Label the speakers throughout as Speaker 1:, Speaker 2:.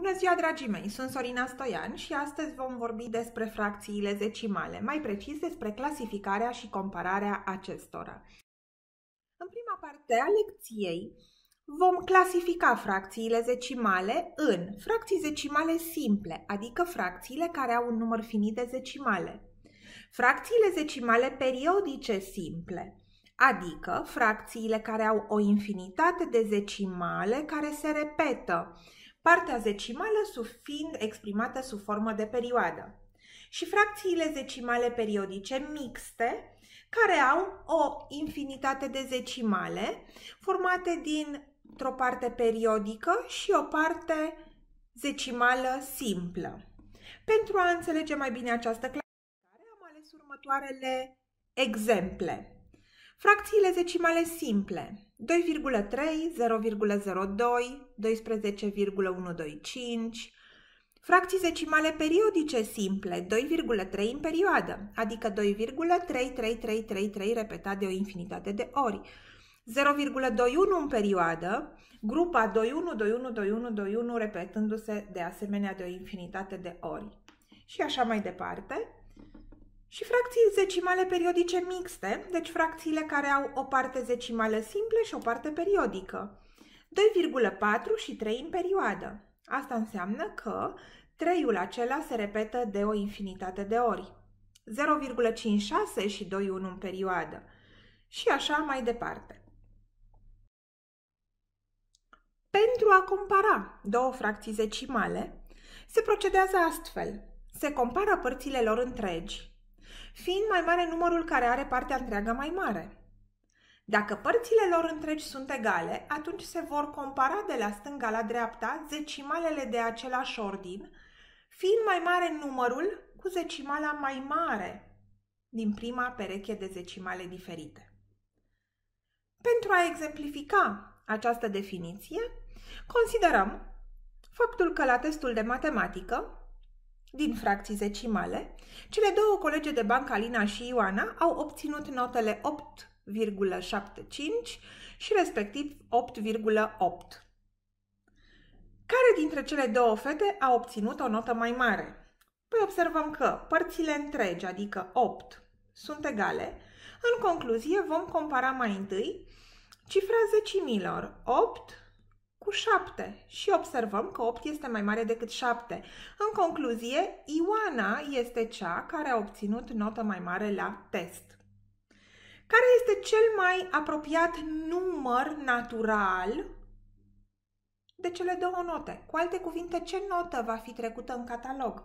Speaker 1: Bună ziua, dragii mei! Sunt Sorina Stoian și astăzi vom vorbi despre fracțiile zecimale, mai precis despre clasificarea și compararea acestora. În prima parte a lecției vom clasifica fracțiile zecimale în fracții zecimale simple, adică fracțiile care au un număr finit de zecimale, fracțiile zecimale periodice simple, adică fracțiile care au o infinitate de zecimale care se repetă, partea zecimală fiind exprimată sub formă de perioadă, și fracțiile zecimale periodice mixte, care au o infinitate de zecimale formate dintr-o parte periodică și o parte zecimală simplă. Pentru a înțelege mai bine această clasificare, am ales următoarele exemple. Fracțiile decimale simple 2,3, 0,02, 12,125 Fracții decimale periodice simple 2,3 în perioadă, adică 2,33333 repetat de o infinitate de ori 0,21 în perioadă, grupa 21212121 repetându-se de asemenea de o infinitate de ori. Și așa mai departe și fracții zecimale periodice mixte, deci fracțiile care au o parte zecimală simplă și o parte periodică. 2,4 și 3 în perioadă. Asta înseamnă că 3-ul acela se repetă de o infinitate de ori. 0,56 și 2,1 în perioadă. Și așa mai departe. Pentru a compara două fracții zecimale, se procedează astfel. Se compară părțile lor întregi, fiind mai mare numărul care are partea întreagă mai mare. Dacă părțile lor întregi sunt egale, atunci se vor compara de la stânga la dreapta zecimalele de același ordin, fiind mai mare numărul cu zecimala mai mare din prima pereche de zecimale diferite. Pentru a exemplifica această definiție, considerăm faptul că la testul de matematică din fracții zecimale, cele două colege de bancă, Alina și Ioana, au obținut notele 8,75 și respectiv 8,8. Care dintre cele două fete a obținut o notă mai mare? Păi observăm că părțile întregi, adică 8, sunt egale. În concluzie vom compara mai întâi cifra zecimilor 8 cu 7 și observăm că 8 este mai mare decât 7. În concluzie, Ioana este cea care a obținut notă mai mare la test. Care este cel mai apropiat număr natural de cele două note? Cu alte cuvinte, ce notă va fi trecută în catalog?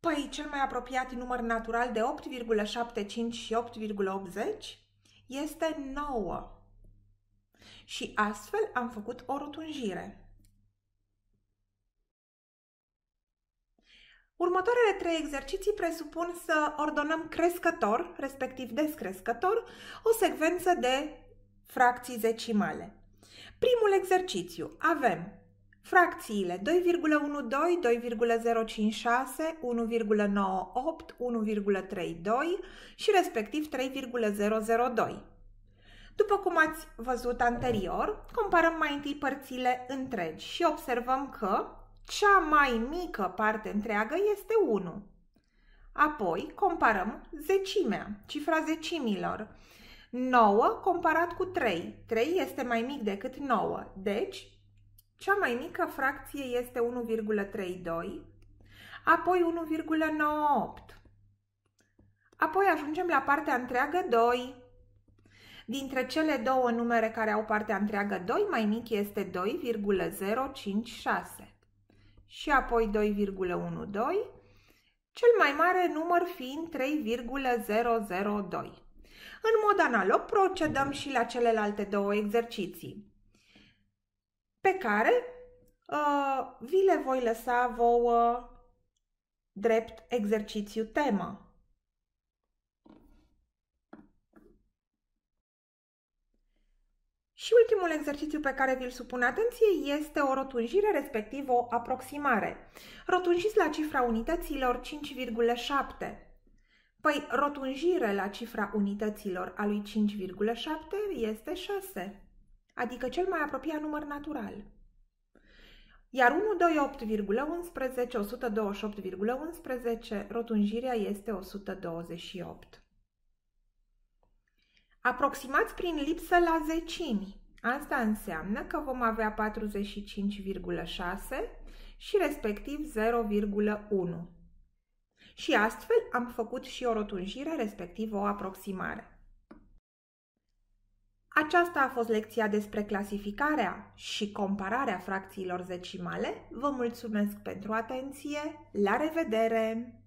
Speaker 1: Păi, cel mai apropiat număr natural de 8,75 și 8,80 este 9 și astfel am făcut o rotunjire. Următoarele trei exerciții presupun să ordonăm crescător, respectiv descrescător, o secvență de fracții zecimale. Primul exercițiu avem fracțiile 2,12, 2,056, 1,98, 1,32 și respectiv 3,002. După cum ați văzut anterior, comparăm mai întâi părțile întregi și observăm că cea mai mică parte întreagă este 1. Apoi comparăm zecimea, cifra zecimilor. 9 comparat cu 3. 3 este mai mic decât 9, deci cea mai mică fracție este 1,32, apoi 1,98. Apoi ajungem la partea întreagă 2. Dintre cele două numere care au partea întreagă 2, mai mic este 2,056 și apoi 2,12, cel mai mare număr fiind 3,002. În mod analog procedăm și la celelalte două exerciții, pe care uh, vi le voi lăsa vouă drept exercițiu temă. Și ultimul exercițiu pe care vi-l supun atenție este o rotunjire, respectiv o aproximare. Rotunjiți la cifra unităților 5,7. Păi rotunjire la cifra unităților a lui 5,7 este 6, adică cel mai apropiat număr natural. Iar 128,11, 128,11, rotunjirea este 128. Aproximați prin lipsă la zecimi. Asta înseamnă că vom avea 45,6 și respectiv 0,1. Și astfel am făcut și o rotunjire, respectiv o aproximare. Aceasta a fost lecția despre clasificarea și compararea fracțiilor zecimale. Vă mulțumesc pentru atenție. La revedere!